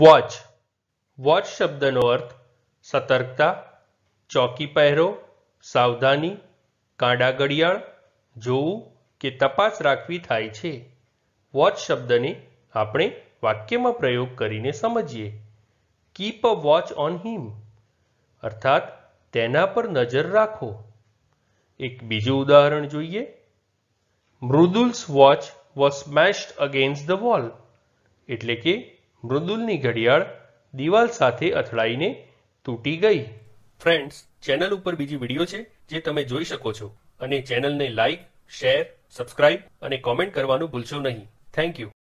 watch watch શબ્દનો અર્થ સતર્કતા ચોકી પહેરો સાવધાની કાંડા ઘડિયાળ જોવું કે તપાસ રાખવી થાય છે વોચ શબ્દને આપણે વાક્યમાં પ્રયોગ કરીને સમજીએ keep a watch on him અર્થાત તેના પર નજર રાખો એક બીજું ઉદાહરણ જોઈએ મૃદુલ્સ watch was smashed against the wall એટલે કે મૃદુલની ઘડિયાળ દિવાલ સાથે અથડાઈને તૂટી ગઈ ફ્રેન્ડ્સ ચેનલ ઉપર બીજી વિડીયો છે જે તમે જોઈ શકો છો અને ચેનલને લાઈક શેર સબસ્ક્રાઇબ અને કોમેન્ટ કરવાનું ભૂલશો નહીં થેન્ક યુ